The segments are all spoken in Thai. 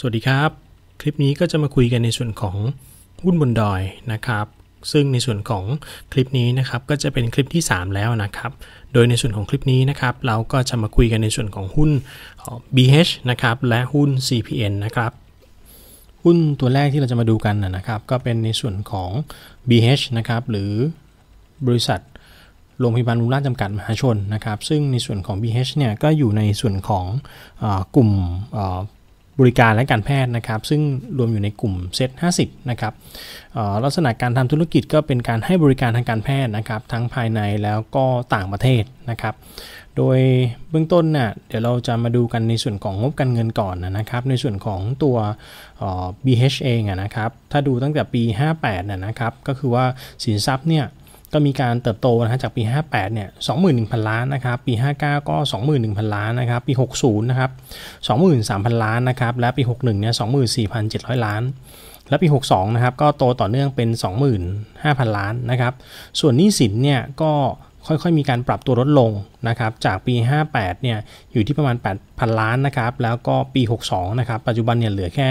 สวัสดีครับ คลิปนี้ก็จะมาคุยกันในส่วนของหุ้นบนดอยนะครับ ซึ่งในส่วนของคลิปนี้นะครับก็จะเป็นคลิปที่ 3 แล้วนะครับ โดยในส่วนของคลิปนี้นะครับ เราก็จะมาคุยกันในส่วนของหุ้น BH นะครับและหุ้น CPN นะครับหุ้นตัวแรกที่เราจะมาดูกันนะครับ ก็เป็นในส่วนของ BH นะครับหรือบริษัทโรงพยาบาลมูลราชจำกัดมหาชนนะครับ ซึ่งในส่วนของ BH เนี่ยก็อยู่ในส่วนของอกลุ่มบริการและการแพทย์นะครับซึ่งรวมอยู่ในกลุ่มเซต50นะครับลักษณะการทำธุรกิจก็เป็นการให้บริการทางการแพทย์นะครับทั้งภายในแล้วก็ต่างประเทศนะครับโดยเบื้องต้นน่ะเดี๋ยวเราจะมาดูกันในส่วนของงบการเงินก่อนนะครับในส่วนของตัว BH เองนะครับถ้าดูตั้งแต่ปี 58นะครับก็คือว่าสินทรัพย์เนี่ยก็มีการเติบโตนะฮะจากปี 58เนี่ย21,000 ล้านนะครับปี 59 ก็ 21,000 ล้านนะครับปี 60นะครับ23,000 ล้านนะครับและปี 61เนี่ย24,700 ล้าน และปี 62 นะครับก็โตต่อเนื่องเป็น 25,000 ล้านนะครับส่วนหนี้สินเนี่ยก็ค่อยๆมีการปรับตัวลดลงนะครับจากปี 58เนี่ยอยู่ที่ประมาณ 8,000 ล้านนะครับแล้วก็ปี 62นะครับปัจจุบันเนี่ยเหลือแค่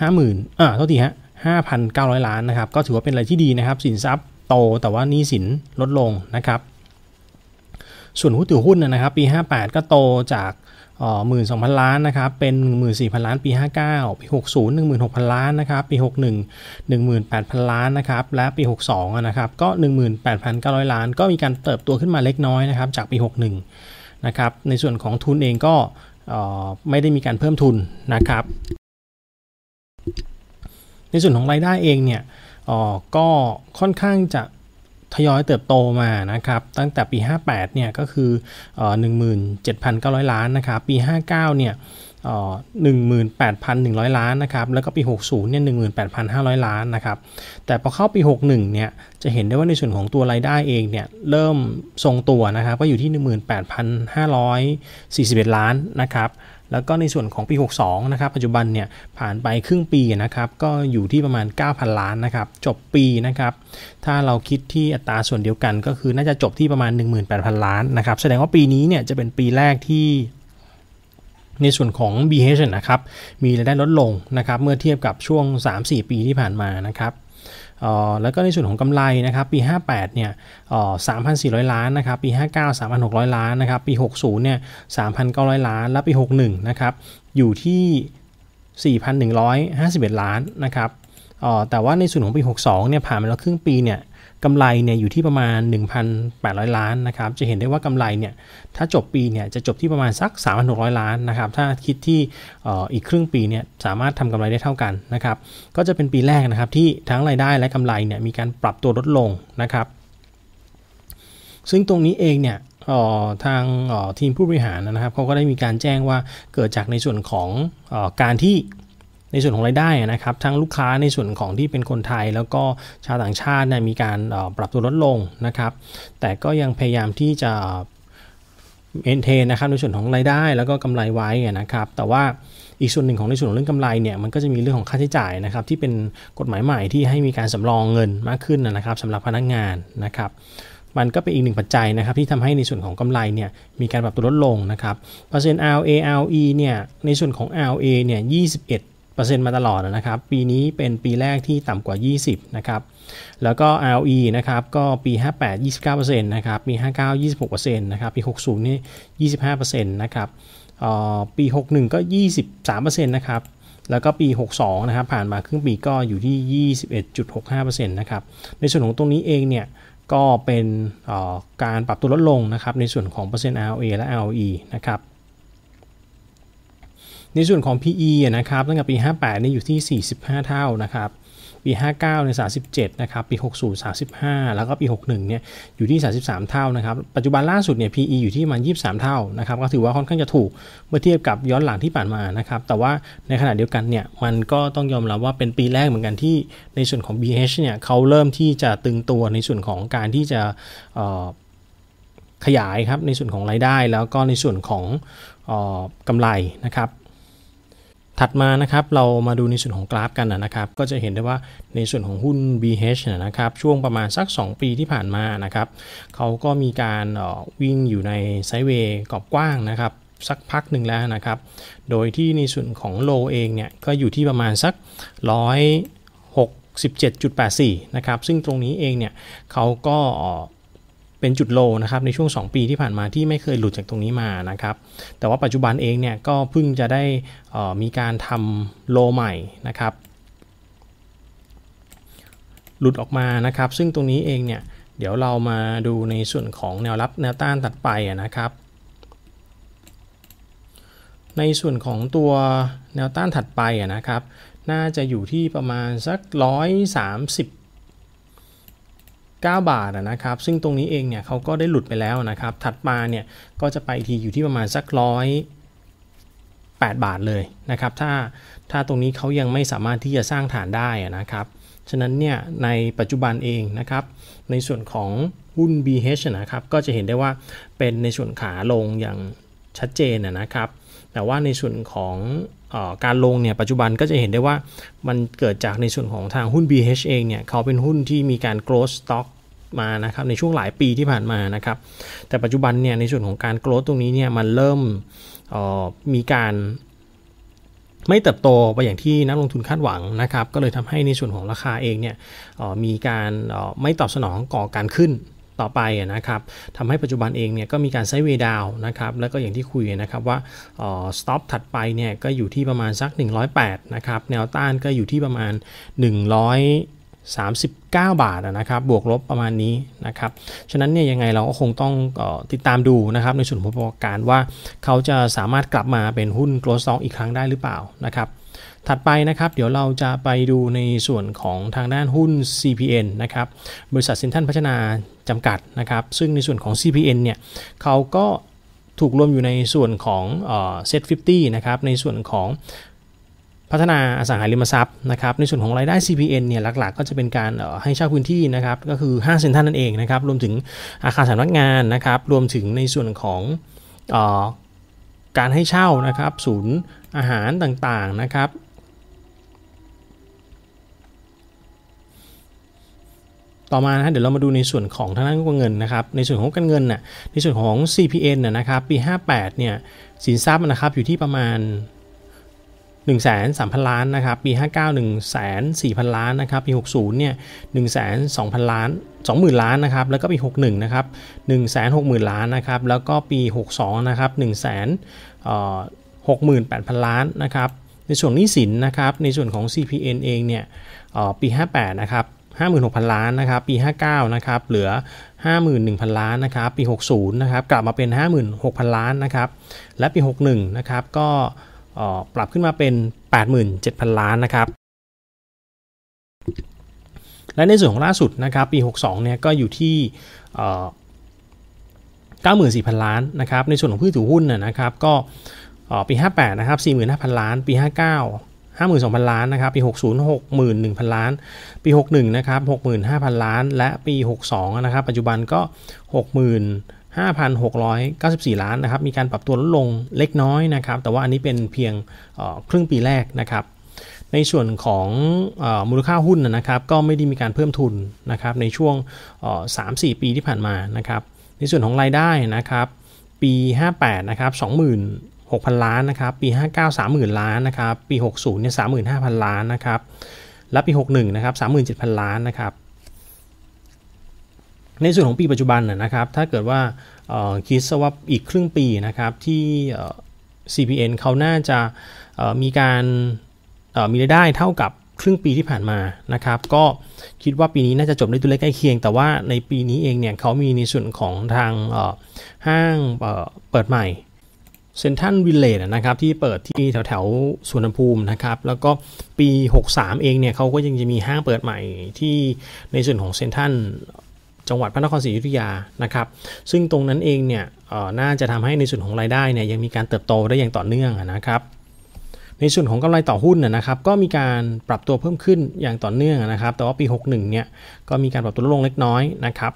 ห้าหมื่นอ่าเท่าที่ฮะ5,900 ล้านนะครับก็ถือว่าเป็นอะไรที่ดีนะครับสินทรัพยโต แต่ว่านี้สินลดลงนะครับ ส่วนหุ้นถือหุ้นนะครับ ปี 58 ก็โตจากหมื่นสองพันล้านนะครับ เป็น1 4 0 0 0ล้านปี59ปี60 16,000ล้านนะครับปี 61 18,000ล้านนะครับและปี62นะครับก็ 18,900 ล้าน ก็มีการเติบโตขึ้นมาเล็กน้อยนะครับ จากปี 61นะครับในส่วนของทุนเองก็ไม่ได้มีการเพิ่มทุนนะครับ ในส่วนของรายได้เองเนี่ยก็ค่อนข้างจะทยอยเติบโตมานะครับ ตั้งแต่ปี 58เนี่ยก็คือ 17,900 ล้านนะครับปี 59 เนี่ย18,100 ล้านนะครับแล้วก็ปี 60 เนี่ย 18,500 ล้านนะครับแต่พอเข้าปี 61 เนี่ยจะเห็นได้ว่าในส่วนของตัวรายได้เองเนี่ยเริ่มทรงตัวนะครับก็อยู่ที่ 18,541 ล้านนะครับแล้วก็ในส่วนของปี 62นะครับ ปัจจุบัน เนี่ย ผ่านไปครึ่งปี นะครับ ก็อยู่ที่ประมาณ 9,000 ล้าน นะครับ จบปี นะครับ ถ้าเราคิดที่อัตราส่วนเดียวกัน ก็คือน่าจะจบที่ประมาณ 18,000 ล้าน นะครับ แสดงว่าปีนี้ เนี่ย จะเป็นปีแรกที่ในส่วนของ BH นะครับ มีรายได้ลดลง นะครับ เมื่อเทียบกับช่วง 3-4 ปีที่ผ่านมา นะครับแล้วก็ในส่วนของกำไรนะครับปี 58 เนี่ยสามพันสี่ร้อยล้านนะครับปี 59 3,600 ล้านนะครับปี 60 เนี่ย 3,900 ล้าน และปี 61 นะครับ อยู่ที่ 4,151 ล้าน นะครับแต่ว่าในส่วนของปี 62 เนี่ยผ่านมาแล้วครึ่งปีเนี่ยกำไรเนี่ยอยู่ที่ประมาณ 1,800 ล้านนะครับจะเห็นได้ว่ากำไรเนี่ยถ้าจบปีเนี่ยจะจบที่ประมาณสัก3,600 ล้านนะครับถ้าคิดที่อีกครึ่งปีเนี่ยสามารถทำกำไรได้เท่ากันนะครับก็จะเป็นปีแรกนะครับที่ทั้งรายได้และกำไรเนี่ยมีการปรับตัวลดลงนะครับ ซึ่งตรงนี้เองเนี่ยทางทีมผู้บริหารนะครับเขาก็ได้มีการแจ้งว่าเกิดจากในส่วนของอการที่ในส่วนของรายได้นะครับทั้งลูกค้าในส่วนของที่เป็นคนไทย แล้วก็ชาวต่างชาตินะมีการปรับตัวลดลงนะครับแต่ก็ยังพยายามที่จะเอนเทนนะครับในส่วนของรายได้แล้วก็กำไรไว้นะครับแต่ว่าอีกส่วนหนึ่งของในส่วนของเรื่องกำไรเนี่ยมันก็จะมีเรื่องของค่าใช้จ่ายนะครับที่เป็นกฎหมายใหม่ ที่ให้มีการสำรองเงินมากขึ้นนะครับสำหรับพนักงงานนะครับมันก็เป็นอีกหนึ่งปัจจัยนะครับที่ทำให้ในส่วนของกำไรเนี่ยมีการปรับตัวลดลงนะครับเปอร์เซ็นต์ ROA l e เนี่ยในส่วนของ ROA เนี่ย21เปอร์ซ็นต์มาตลอดนะครับ ปีนี้เป็นปีแรกที่ต่ำกว่า 20 นะครับ แล้วก็ ROE นะครับ ก็ปี 58 29%นะครับ ปี 59 26%นะครับ ปี 60 นี่ 25%นะครับปี 61 ก็ 23%นะครับ แล้วก็ปี 62 นะครับ ผ่านมาครึ่งปีก็อยู่ที่ 21.65%นะครับ ในส่วนของตรงนี้เองเนี่ย ก็เป็นการปรับตัวลดลงนะครับ ในส่วนของเปอร์เซ็นต์ ROA และ ROE นะครับในส่วนของ PE นะครับตั้งแต่ปี58นี่อยู่ที่ 45 เท่านะครับปี59เนี่ย37นะครับปี 60 35แล้วก็ปี 61เนี่ยอยู่ที่ 33 เท่านะครับปัจจุบันล่าสุดเนี่ย PE อยู่ที่ประมาณ23 เท่านะครับก็ถือว่าค่อนข้างจะถูกเมื่อเทียบกับย้อนหลังที่ผ่านมานะครับแต่ว่าในขณะเดียวกันเนี่ยมันก็ต้องยอมรับว่าเป็นปีแรกเหมือนกันที่ในส่วนของ BH เนี่ยเขาเริ่มที่จะตึงตัวในส่วนของการที่จะขยายครับในส่วนของรายได้แล้วก็ในส่วนของกำไรนะครับถัดมานะครับเรามาดูในส่วนของกราฟกันนะครับก็จะเห็นได้ว่าในส่วนของหุ้น BH นะครับช่วงประมาณสัก 2 ปีที่ผ่านมานะครับเขาก็มีการวิ่งอยู่ในไซเวย์กรอบกว้างนะครับสักพักหนึ่งแล้วนะครับโดยที่ในส่วนของโลเองเนี่ยก็อยู่ที่ประมาณสัก 167.84 นะครับ ซึ่งตรงนี้เองเนี่ยเขาก็เป็นจุดโลนะครับในช่วง 2 ปีที่ผ่านมาที่ไม่เคยหลุดจากตรงนี้มานะครับแต่ว่าปัจจุบันเองเนี่ยก็เพิ่งจะได้มีการทำโลใหม่นะครับ หลุดออกมานะครับ ซึ่งตรงนี้เองเนี่ยเดี๋ยวเรามาดูในส่วนของแนวรับแนวต้านตัดไปนะครับ ในส่วนของตัวแนวต้านถัดไปนะครับ น่าจะอยู่ที่ประมาณสัก 130 9 บาทนะครับ ซึ่งตรงนี้เองเนี่ยเขาก็ได้หลุดไปแล้วนะครับ ถัดมาเนี่ยก็จะไปทีอยู่ที่ประมาณสักร้อยแบาทเลยนะครับ ถ้าถ้าตรงนี้เขายังไม่สามารถที่จะสร้างฐานได้นะครับ ฉะนั้นเนี่ยในปัจจุบันเองนะครับ ในส่วนของหุ้น BH นะครับ ก็จะเห็นได้ว่าเป็นในส่วนขาลงอย่างชัดเจนนะครับ แต่ว่าในส่วนของออการลงเนี่ยปัจจุบันก็จะเห็นได้ว่ามันเกิดจากในส่วนของทางหุ้น BH เองเนี่ยเขาเป็นหุ้นที่มีการ growth stock มานะครับในช่วงหลายปีที่ผ่านมานะครับ แต่ปัจจุบันเนี่ยในส่วนของการโกรธตรงนี้เนี่ยมันเริ่มมีการ ไม่เติบโตไปอย่างที่นักลงทุนคาดหวังนะครับ ก็เลยทำให้ในส่วนของราคาเองเนี่ยมีการไม่ตอบสนองก่อการขึ้นต่อไปนะครับทำให้ปัจจุบันเองเนี่ยก็มีการไซด์เวดาวนะครับ แล้วก็อย่างที่คุยนะครับว่าสต็อปถัดไปเนี่ยก็อยู่ที่ประมาณสัก108นะครับ แนวต้านก็อยู่ที่ประมาณ 100 39 บาทนะครับบวกลบประมาณนี้นะครับฉะนั้นเนี่ยยังไงเราก็คงต้องออติดตามดูนะครับในส่วนของประกอบการว่าเขาจะสามารถกลับมาเป็นหุ้นโกลด์สองอีกครั้งได้หรือเปล่านะครับถัดไปนะครับเดี๋ยวเราจะไปดูในส่วนของทางด้านหุ้น CPN นะครับบริษัทสินทันพัฒนาจำกัดนะครับซึ่งในส่วนของ CPN เนี่ยเขาก็ถูกรวมอยู่ในส่วนของเซ็ตฟิฟตี้นะครับในส่วนของพัฒนาอสังหาริมทรัพย์นะครับในส่วนของรายได้ CPN เนี่ยหลัก ๆ ก็จะเป็นการให้เช่าพื้นที่นะครับก็คือห้าเซ็นทรัลนั่นเองนะครับรวมถึงอาคารสำนักงานนะครับ รวมถึงในส่วนของการให้เช่านะครับ ศูนย์อาหารต่างๆนะครับ ต่อมานะเดี๋ยวเรามาดูในส่วนของทางด้านการเงินนะครับ ในส่วนของการเงินน่ะในส่วนของ CPN น่ะนะครับปี58เนี่ยสินทรัพย์นะครับอยู่ที่ประมาณ1 3 0 0 0 ล้านนะครับปี 59 1 4 0 0 0 ล้านนะครับปี 60เนี่ย1 2 0 0 0ล้าน20,000ล้านนะครับแล้วก็ปี 61นะครับ1 6 0 0 0 ล้านนะครับแล้วก็ปี 62นะครับ1 6 8 0 0 0 ล้านนะครับในส่วนนี้สินนะครับในส่วนของ CPN เองเนี่ยปี 58นะครับ56,000 ล้านนะครับปี 59นะครับเหลือ 51,000 ล้านนะครับปี 60นะครับกลับมาเป็น 56,000 ล้านนะครับและปี 61นะครับก็ปรับขึ้นมาเป็น87,000 ล้านนะครับ และในส่วนของล่าสุดนะครับ ปี 62เนี่ยก็อยู่ที่94,000 ล้าน นะครับ ในส่วนของพื้ถือหุ้นนะครับ ก็ปี 58 นะครับ 45,000 ล้าน ปี 59 52,000 ล้านนะครับ ปี 60 61,000 ล้าน ปี 61นะครับ65,000 ล้าน และปี 62 นะครับ ปัจจุบันก็ 60,000 5,694 ล้านนะครับ มีการปรับตัวลดลงเล็กน้อยนะครับ แต่ว่าอันนี้เป็นเพียงครึ่งปีแรกนะครับ ในส่วนของอมูลค่าหุ้นนะครับ ก็ไม่ได้มีการเพิ่มทุนนะครับ ในช่วง 3-4 ปีที่ผ่านมานะครับ ในส่วนของรายได้นะครับ ปี 58นะครับ26,000 ล้านนะครับ ปี 59 30,000 ล้านนะครับ ปี 60เนี่ย35,000 ล้านนะครับ และปี 61นะครับ37,000 ล้านนะครับในส่วนของปีปัจจุบันนะครับ ถ้าเกิดว่าคิดว่าอีกครึ่งปีนะครับที่ CPN เขาน่าจะมีการมีรายได้เท่ากับครึ่งปีที่ผ่านมานะครับ ก็คิดว่าปีนี้น่าจะจบด้วยตัวเลขใกล้เคียง แต่ว่าในปีนี้เองเนี่ยเขามีในส่วนของทางห้างเปิดใหม่เซนทันวิลเลจนะครับ ที่เปิดที่แถวแถวสวนภูมินะครับ แล้วก็ปี 63 เองเนี่ยเขาก็ยังจะมีห้างเปิดใหม่ที่ในส่วนของเซนทันจังหวัดพระนครศรีอยุธยานะครับซึ่งตรงนั้นเองเนี่ยน่าจะทำให้ในส่วนของรายได้เนี่ยยังมีการเติบโตได้อย่างต่อเนื่องนะครับในส่วนของกำไรต่อหุ้นนะครับก็มีการปรับตัวเพิ่มขึ้นอย่างต่อเนื่องนะครับแต่ว่าปี61เนี่ยก็มีการปรับตัวลดลงเล็กน้อยนะครับ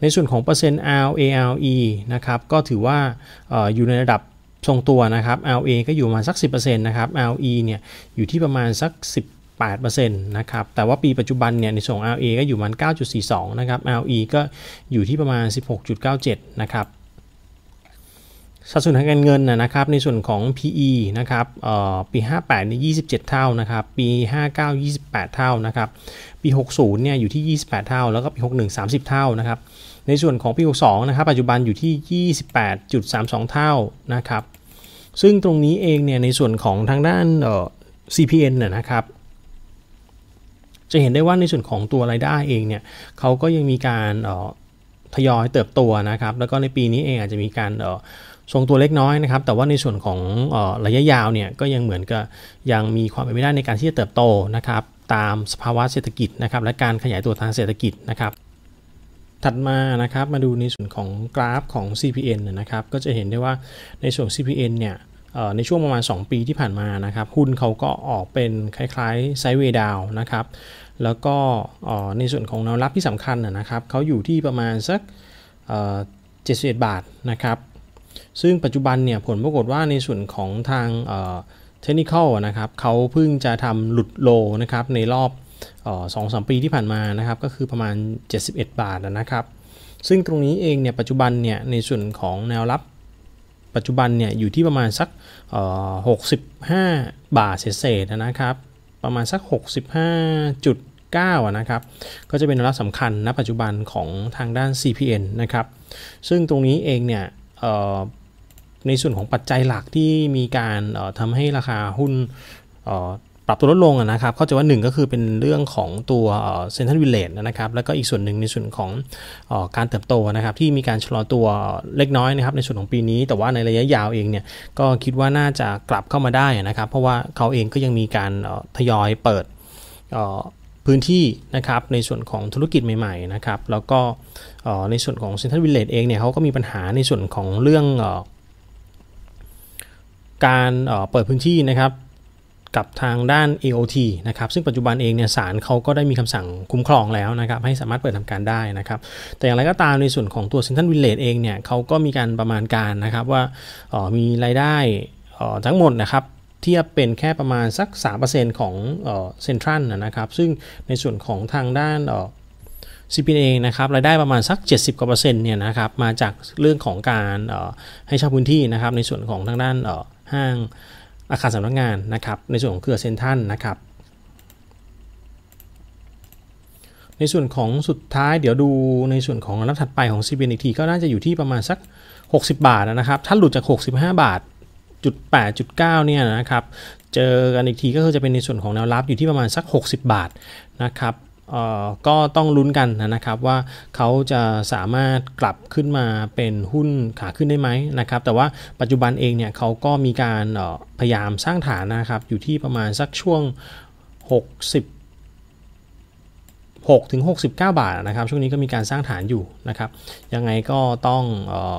ในส่วนของเปอร์เซ็นต์ r a l e นะครับก็ถือว่าออยู่ในระดับทรงตัวนะครับ RA ก็อยู่มาสัก 10%นะครับ RE เนี่ยอยู่ที่ประมาณสัก8%นะครับ แต่ว่าปีปัจจุบันเนี่ยในส่ง RA ก็อยู่มัน9.42นะครับ RE ก็อยู่ที่ประมาณ 16.97นะครับสัดส่วนทางการเงินนะครับในส่วนของ PE นะครับปี 58 นี่ 27 เท่านะครับ ปี 59 28 เท่านะครับ ปี 60เนี่ยอยู่ที่ 28 เท่า แล้วก็ปี 61 30 เท่านะครับ ในส่วนของปี 62นะครับ ปัจจุบันอยู่ที่ 28.32 เท่านะครับ ซึ่งตรงนี้เองเนี่ยในส่วนของทางด้าน CPN นะครับจะเห็นได้ว่าในส่วนของตัวรายได้เองเนี่ยเขาก็ยังมีการทยอยเติบโตนะครับ แล้วก็ในปีนี้เองอาจจะมีการทรงตัวเล็กน้อยนะครับ แต่ว่าในส่วนของระยะยาวเนี่ยก็ยังเหมือนกับยังมีความเป็นไปได้ในการที่จะเติบโตนะครับตามสภาวะเศรษฐกิจนะครับและการขยายตัวทางเศรษฐกิจนะครับ ถัดมานะครับมาดูในส่วนของกราฟของ CPN นะครับก็จะเห็นได้ว่าในส่วน CPN เนี่ยในช่วงประมาณ 2 ปีที่ผ่านมานะครับหุ้นเขาก็ออกเป็นคล้ายๆไซด์เวดาวนะครับแล้วก็ในส่วนของแนวรับที่สำคัญนะครับ เขาอยู่ที่ประมาณสักเจ็ดสิบาทนะครับซึ่งปัจจุบันเนี่ยผลปรากฏว่าในส่วนของทางเทคนิคอลนะครับเขาเพิ่งจะทำหลุดโลนะครับในรอบสองสามปีที่ผ่านมานะครับก็คือประมาณ 71 บาทนะครับ ซึ่งตรงนี้เองเนี่ยปัจจุบันเนี่ยในส่วนของแนวรับ ปัจจุบันเนี่ยอยู่ที่ประมาณสัก 65 บาทเศษนะครับประมาณสัก 65.9นะครับก็จะเป็นระดับสำคัญณปัจจุบันของทางด้าน CPN นะครับซึ่งตรงนี้เองเนี่ยในส่วนของปัจจัยหลักที่มีการทำให้ราคาหุ้นปรับตัวลดลงนะครับ เข้าใจว่า1ก็คือเป็นเรื่องของตัวเซ็นทรัลวิลเลจนะครับ แล้วก็อีกส่วนหนึ่งในส่วนของอการเติบโตนะครับ ที่มีการชะลอตัวเล็กน้อยนะครับ ในส่วนของปีนี้ แต่ว่าในระยะยาวเองเนี่ยก็คิดว่าน่าจะกลับเข้ามาได้นะครับ เพราะว่าเขาเองก็ยังมีการทยอยเปิดพื้นที่นะครับ ในส่วนของธุรกิจใหม่ ๆนะครับ แล้วก็ในส่วนของเซ็นทรัลวิลเลจเองเนี่ยเขาก็มีปัญหาในส่วนของเรื่องการเปิดพื้นที่นะครับกับทางด้าน AOT นะครับซึ่งปัจจุบันเองเนี่ยศาลเขาก็ได้มีคำสั่งคุ้มครองแล้วนะครับให้สามารถเปิดทำการได้นะครับแต่อย่างไรก็ตามในส่วนของตัวเซนทันวิลเลจเองเนี่ยเขาก็มีการประมาณการนะครับ ว่ามีรายได้ทั้งหมดนะครับ เทียบเป็นแค่ประมาณสัก 3%ของเซ็นทรัลนะครับซึ่งในส่วนของทางด้านซีพีเอนะครับรายได้ประมาณสัก 70 กว่าเปอร์เซ็นต์เนี่ยนะครับมาจากเรื่องของการให้เช่าพื้นที่นะครับในส่วนของทางด้านห้างอาคารสำนักงานนะครับ ในส่วนของเครือเซนทันนะครับในส่วนของสุดท้ายเดี๋ยวดูในส่วนของรับถัดไปของ c b n อีกทีก็น่าจะอยู่ที่ประมาณสัก 60 บาทนะครับถ้าหลุดจาก 65 บาทจุดแปดจุดเก้าเนี่ยนะครับ เจอกันอีกที ก็คือจะเป็นในส่วนของแนวรับอยู่ที่ประมาณสัก 60 บาทนะครับก็ต้องลุ้นกันนะครับว่าเขาจะสามารถกลับขึ้นมาเป็นหุ้นขาขึ้นได้ไหมนะครับ แต่ว่าปัจจุบันเองเนี่ยเขาก็มีการพยายามสร้างฐานนะครับ อยู่ที่ประมาณสักช่วง 60 6ถึง69 บาทนะครับ ช่วงนี้ก็มีการสร้างฐานอยู่นะครับยังไงก็ต้องออ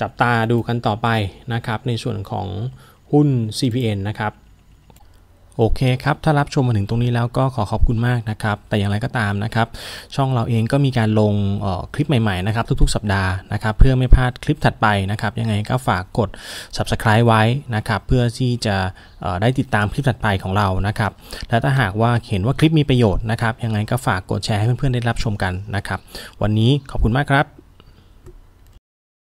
จับตาดูกันต่อไปนะครับในส่วนของหุ้น CPN นะครับโอเคครับถ้ารับชมมาถึงตรงนี้แล้วก็ขอขอบคุณมากนะครับ แต่อย่างไรก็ตามนะครับ ช่องเราเองก็มีการลงคลิปใหม่ๆนะครับทุก ๆสัปดาห์นะครับ เพื่อไม่พลาดคลิปถัดไปนะครับยังไงก็ฝากกด subscribe ไว้นะครับเพื่อที่จะได้ติดตามคลิปถัดไปของเรานะครับและถ้าหากว่าเห็นว่าคลิปมีประโยชน์นะครับยังไงก็ฝากกดแชร์ให้เพื่อนๆได้รับชมกันนะครับวันนี้ขอบคุณมากครับ